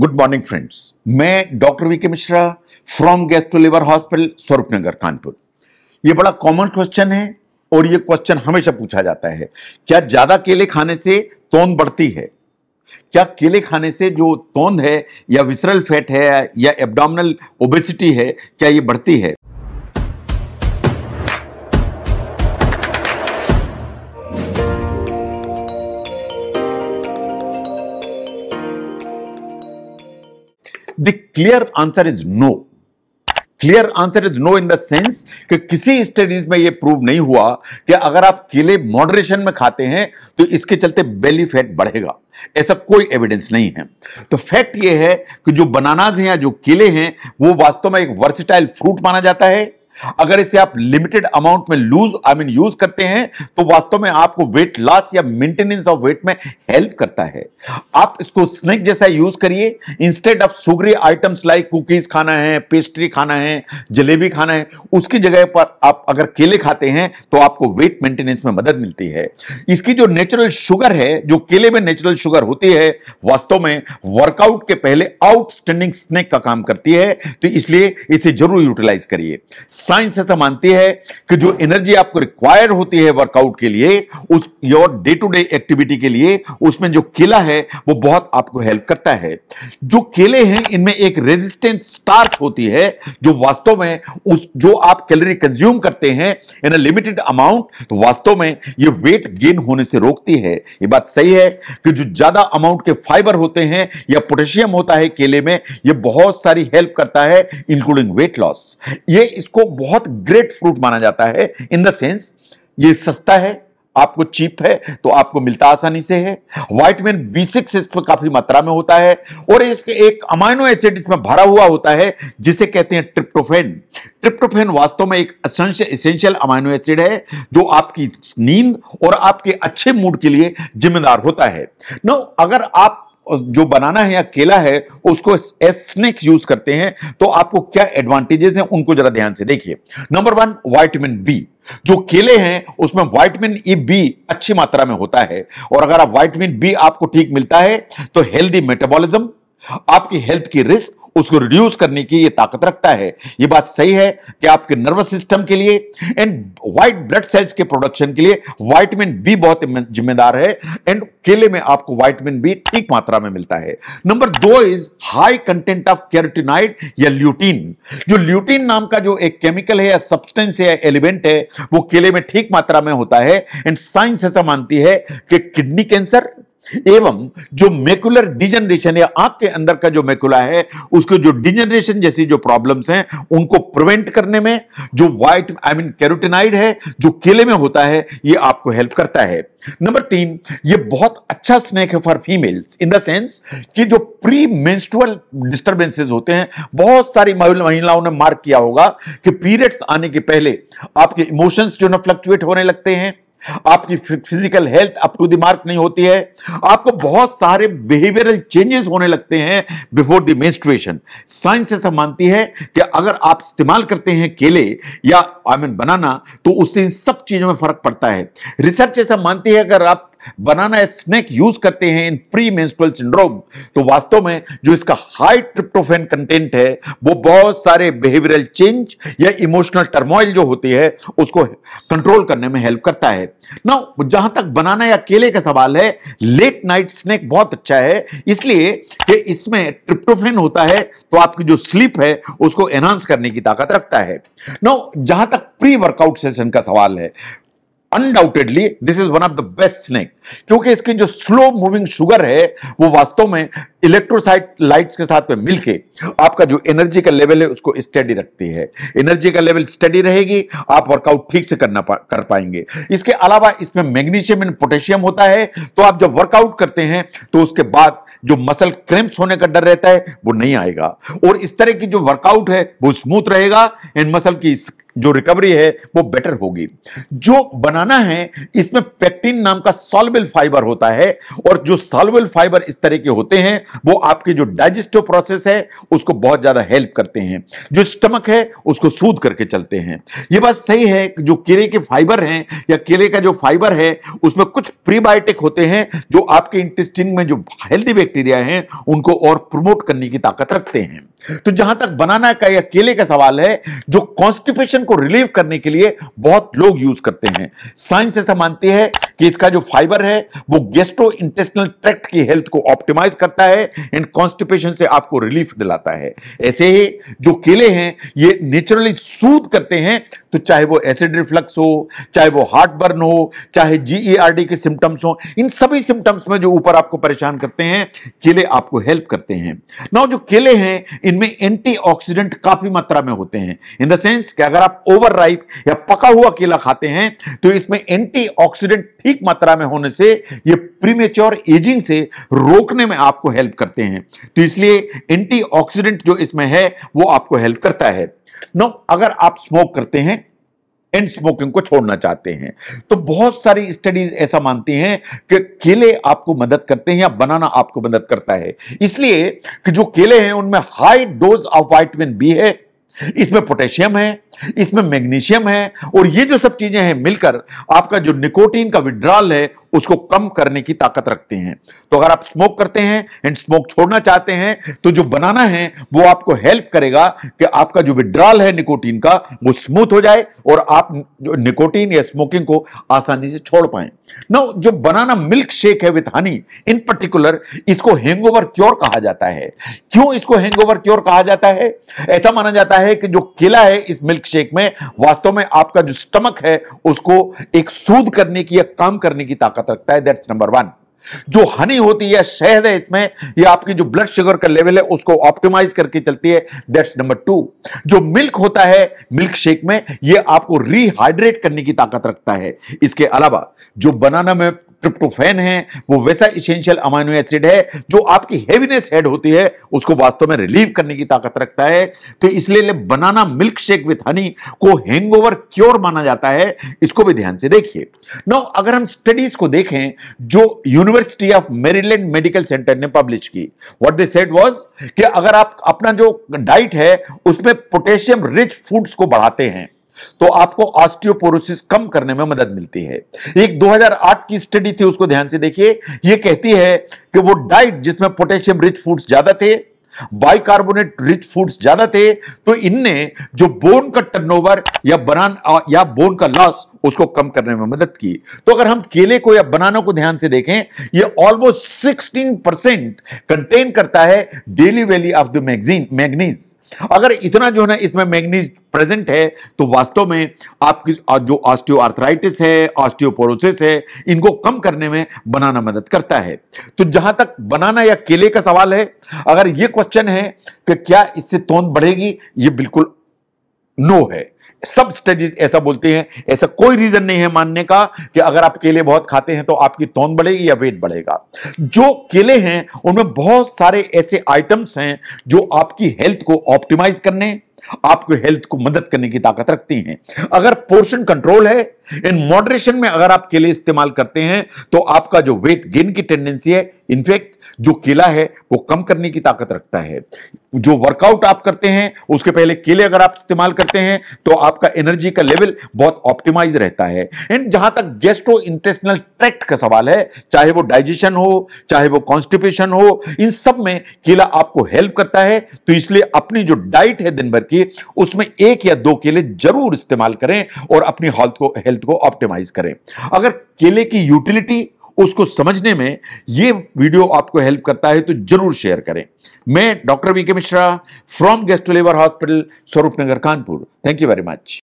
good morning friends मैं doctor V K Mishra from to liver hospital Swaroop Nagar Kanpur ये बड़ा common question है और ये क्वेश्चन हमेशा पूछा जाता है क्या ज़्यादा केले खाने से तोन बढ़ती है क्या केले खाने से जो तोंद है या विसरल फैट है या एब्डोमिनल ओबेसिटी है क्या ये बढ़ती है the clear answer is no clear answer is no in the sense कि किसी स्टडीज में यह प्रूव नहीं हुआ कि अगर आप केले मॉडरेशन में खाते हैं तो इसके चलते बेली फैट बढ़ेगा ऐसा कोई एविडेंस नहीं है तो फैक्ट यह है कि जो बनानाज हैं या जो केले हैं वो वास्तव में एक वर्सिटाइल फ्रूट माना जाता है अगर इसे आप लिमिटेड अमाउंट में लूज आई मीन यूज करते हैं तो वास्तव में आपको वेट लॉस या मेंटेनेंस ऑफ वेट में हेल्प करता है आप इसको स्नैक जैसा यूज करिए instead of sugary items like cookies खाना है पेस्ट्री खाना है जलेबी खाना है उसकी जगह पर आप अगर केले खाते हैं तो आपको वेट मेंटेनेंस में मदद मिलती है इसकी जो नेचुरल शुगर है जो केले में नेचुरल शुगर होती है वास्तव में वर्कआउट के पहले आउटस्टैंडिंग स्नैक का काम करती है तो इसलिए इसे जरूर यूटिलाइज करिए साइंस ऐसा मानती है कि जो एनर्जी आपको रिक्वायर होती है वर्कआउट के लिए उस your day to day activity के लिए उसमें जो केला है वो बहुत आपको हेल्प करता है जो केले हैं इनमें एक रेजिस्टेंट स्टार्च होती है जो वास्तव में उस जो आप कैलोरी कंज्यूम करते हैं इन अ लिमिटेड अमाउंट तो वास्तव में ये वेट गेन होने से रोकती है ये बात सही है कि जो ज्यादा अमाउंट के फाइबर होते हैं या पोटेशियम होता है केले में ये बहुत सारी हेल्प करता है इंक्लूडिंग वेट लॉस ये इसको बहुत ग्रेट फ्रूट माना जाता है इन द सेंस ये सस्ता है आपको चीप है तो आपको मिलता आसानी से है वाइटमिन बी सिक्स इस पर काफी मात्रा में होता है और इसके एक अमाइनो एसिड इसमें भरा हुआ होता है जिसे कहते हैं ट्रिप्टोफेन ट्रिप्टोफेन वास्तव में एक एसेंशियल अमाइनो एसिड है जो आपकी नींद और आपके अच्छे मूड के लिए जिम्मेदार होता है नो अगर आप जो बनाना है या केला है उसको स्नैक यूज करते हैं तो आपको क्या एडवांटेजेस हैं उनको जरा ध्यान से देखिए नंबर वन वाइटमिन बी जो केले हैं उसमें वाइटमिन ई बी अच्छी मात्रा में होता है और अगर आप वाइटमिन बी आपको ठीक मिलता है तो हेल्दी मेटाबॉलिज्म आपकी हेल्थ की रिस्क उसको रिड्यूस करने की ये ताकत रखता है ये बात सही है कि आपके नर्वस सिस्टम के लिए एंड व्हाइट ब्लड सेल्स के प्रोडक्शन के लिए वाइटमिन बी बहुत जिम्मेदार है एंड केले में आपको वाइटमिन बी ठीक मात्रा में मिलता है नंबर दो is high content of carotenoid या ल्यूटीन जो ल्यूटीन नाम का जो एक केमिकल है या सब्सटेंस है एलिमेंट है वो केले में ठीक मात्रा में होता है एंड साइंस ऐसा मानती है कि किडनी कैंसर एवं जो मेकुलर डिजनरेशन या आंख के अंदर का जो मेकुला है उसको जो डिजनरेशन जैसी जो प्रॉब्लम्स हैं उनको प्रिवेंट करने में जो व्हाइट आई मीन कैरोटेनाइड है जो केले में होता है ये आपको हेल्प करता है नंबर तीन ये बहुत अच्छा स्नैक है for females in the sense कि जो प्री मेंस्ट्रुअल डिस्टरबेंसेस होते हैं बहुत सारी महिलाओं ने मार्क किया होगा कि पीरियड्स आने के पहले आपके इमोशंस जो ना फ्लक्चुएट होने लगते हैं आपकी physical health up to the mark नहीं होती है आपको बहुत सारे बिहेवियरल चेंजेस होने लगते हैं बिफोर द मेंस्ट्रुएशन साइंस ऐसा मानती है कि अगर आप इस्तेमाल करते हैं केले या आई मीन बनाना तो उससे इन सब चीज़ों में फर्क पड़ता है रिसर्च ऐसा मानती है अगर आप बनाना स्नैक यूज करते हैं इन प्री मेंस्ट्रुअल सिंड्रोम तो वास्तव में जो इसका हाई ट्रिप्टोफेन कंटेंट है वो बहुत सारे बिहेवियरल चेंज या इमोशनल टर्मोइल जो होती है उसको कंट्रोल करने में हेल्प करता है ना जहां तक बनाना या केले का सवाल है लेट नाइट स्नैक बहुत अच्छा है इसलिए कि इसमें ट्रिप्टोफेन होता है तो आपकी जो स्लीप है उसको एनहांस करने की ताकत रखता है नो जहां तक प्री वर्कआउट सेशन का सवाल है undoubtedly this is one of the best snack क्योंकि इसकी जो स्लो मूविंग शुगर है वो वास्तव में इलेक्ट्रोसाइट लाइट्स के साथ में मिलके आपका जो एनर्जी का लेवल है उसको स्टडी रखती है एनर्जी का लेवल स्टडी रहेगी आप वर्कआउट ठीक से करना पा, कर पाएंगे इसके अलावा इसमें मैग्नीशियम एंड पोटेशियम होता है तो आप जब वर्कआउट करते हैं तो उसके बाद जो मसल क्रेम्प्स होने का डर रहता है वो नहीं आएगा और इस तरह की जो वर्कआउट है वो स्मूथ रहेगा एंड मसल की जो रिकवरी है वो बेटर होगी जो बनाना है इसमें पेक्टिन नाम का सॉल्वेल फाइबर होता है और जो सॉल्वेल फाइबर इस तरह के होते हैं वो आपके जो डाइजेस्टिव प्रोसेस है उसको बहुत ज़्यादा हेल्प करते हैं जो स्टमक है उसको सूद करके चलते हैं ये बात सही है जो केले के फाइबर हैं या केले का जो फाइबर है उसमें कुछ प्रीबायोटिक होते हैं जो आपके इंटेस्टिन में जो हेल्दी बैक्टीरिया है उनको और प्रमोट करने की ताकत रखते हैं तो जहां तक बनाना का या केले का सवाल है जो कॉन्स्टिपेशन डिप्रेशन को रिलीव करने के लिए बहुत लोग यूज करते हैं साइंस ऐसा मानती है कि इसका जो फाइबर है वो गेस्ट्रो इंटेस्टनल ट्रैक्ट की हेल्थ को ऑप्टिमाइज करता है एंड कॉन्स्टिपेशन से आपको रिलीफ दिलाता है ऐसे ही जो केले हैं ये नेचुरली सूद करते हैं तो चाहे वो एसिड रिफ्लक्स हो चाहे वो हार्ट बर्न हो चाहे जीईआरडी e के सिम्टम्स हो इन सभी सिम्टम्स में जो ऊपर आपको परेशान करते हैं केले आपको हेल्प करते हैं नाउ जो केले हैं इनमें एंटी काफी मात्रा में होते हैं इन द सेंस कि अगर आप आप ओवर राइप या पका हुआ केला खाते हैं तो इसमें एंटीऑक्सीडेंट ठीक मात्रा में होने से ये प्रीमेच्योर एजिंग से रोकने में आपको हेल्प करते हैं तो इसलिए एंटीऑक्सीडेंट जो इसमें है वो आपको हेल्प करता है नो अगर आप स्मोक करते हैं एंड स्मोकिंग को छोड़ना चाहते हैं तो बहुत सारी स्टडीज ऐसा मानती हैं कि केले आपको मदद करते हैं या बनाना आपको मदद करता है इसलिए कि जो केले हैं उनमें high dose of vitamin B है इसमें पोटेशियम है इसमें मैग्नीशियम है और ये जो सब चीजें हैं मिलकर आपका जो निकोटीन का विड्रॉल है उसको कम करने की ताकत रखते हैं तो अगर आप स्मोक करते हैं एंड स्मोक छोड़ना चाहते हैं तो जो बनाना है वो आपको हेल्प करेगा कि आपका जो विड्रॉल है निकोटीन का वो स्मूथ हो जाए और आप निकोटीन या स्मोकिंग को आसानी से छोड़ पाए ना जो बनाना मिल्क शेक है विथ हनी इन पर्टिकुलर इसको हैंगओवर क्योर कहा जाता है क्यों इसको हैंगओवर क्योर कहा जाता है ऐसा माना जाता है कि जो केला है इस मिल्क शेक में वास्तव में आपका जो स्टमक है उसको एक सूद करने की या काम करने की ताकत ताकत रखता है दैट्स नंबर वन जो हनी होती है शहद है इसमें ये आपकी जो ब्लड शुगर का लेवल है उसको ऑप्टिमाइज करके चलती है दैट्स नंबर टू जो मिल्क होता है मिल्क शेक में ये आपको रिहाइड्रेट करने की ताकत रखता है इसके अलावा जो बनाना में ट्रिप्टोफेन है वो वैसा इसेंशियल अमाइनो एसिड है जो आपकी हेवीनेस हेड होती है उसको वास्तव में रिलीव करने की ताकत रखता है तो इसलिए banana milk shake with honey को हैंगओवर क्योर माना जाता है इसको भी ध्यान से देखिए नौ अगर हम स्टडीज को देखें जो university of Maryland medical centre ने पब्लिश की व्हाट दे सेड वाज कि अगर आप अपना जो डाइट है उसमें पोटेशियम रिच फूड्स को बढ़ाते हैं तो आपको ऑस्टियोपोरोसिस कम करने में मदद मिलती है एक 2008 की स्टडी थी उसको ध्यान से देखिए यह कहती है कि वो डाइट जिसमें पोटेशियम रिच फूड्स ज्यादा थे बाइकार्बोनेट रिच फूड्स ज्यादा थे तो इनने जो बोन का टर्नओवर या बनान या बोन का लॉस उसको कम करने में मदद की तो अगर हम केले को या बनानों को ध्यान से देखें ये ऑलमोस्ट 16 परसेंट कंटेन करता है daily value of the magazine manganese अगर इतना जो है ना इसमें मैग्नीज प्रेजेंट है तो वास्तव में आपकी जो ऑस्टियोआर्थराइटिस है ऑस्टियोपोरोसिस है इनको कम करने में बनाना मदद करता है तो जहां तक बनाना या केले का सवाल है अगर ये क्वेश्चन है कि क्या इससे तोंद बढ़ेगी ये बिल्कुल नो है सब स्टडीज ऐसा बोलते हैं ऐसा कोई रीजन नहीं है मानने का कि अगर आप केले बहुत खाते हैं तो आपकी तोन बढ़ेगी या वेट बढ़ेगा जो केले हैं उनमें बहुत सारे ऐसे आइटम्स हैं जो आपकी हेल्थ को ऑप्टिमाइज करने आपको हेल्थ को मदद करने की ताकत रखती हैं अगर पोर्शन कंट्रोल है इन मॉडरेशन में अगर आप केले इस्तेमाल करते हैं तो आपका जो वेट गेन की टेंडेंसी है इनफेक्ट जो केला है वो कम करने की ताकत रखता है जो वर्कआउट आप करते हैं उसके पहले केले अगर आप इस्तेमाल करते हैं तो आपका एनर्जी का लेवल बहुत ऑप्टिमाइज रहता है एंड जहां तक गेस्ट्रो इंटेस्टनल ट्रैक्ट का सवाल है चाहे वो डाइजेशन हो चाहे वो कॉन्स्टिपेशन हो इन सब में केला आपको हेल्प करता है तो इसलिए अपनी जो डाइट है दिन भर की उसमें एक या दो केले जरूर इस्तेमाल करें और अपनी हेल्थ को हेल्थ हेल्थ को ऑप्टिमाइज करें अगर केले की यूटिलिटी उसको समझने में यह वीडियो आपको हेल्प करता है तो जरूर शेयर करें मैं doctor V K Mishra from gastro liver hospital Swaroop Nagar Kanpur thank you very much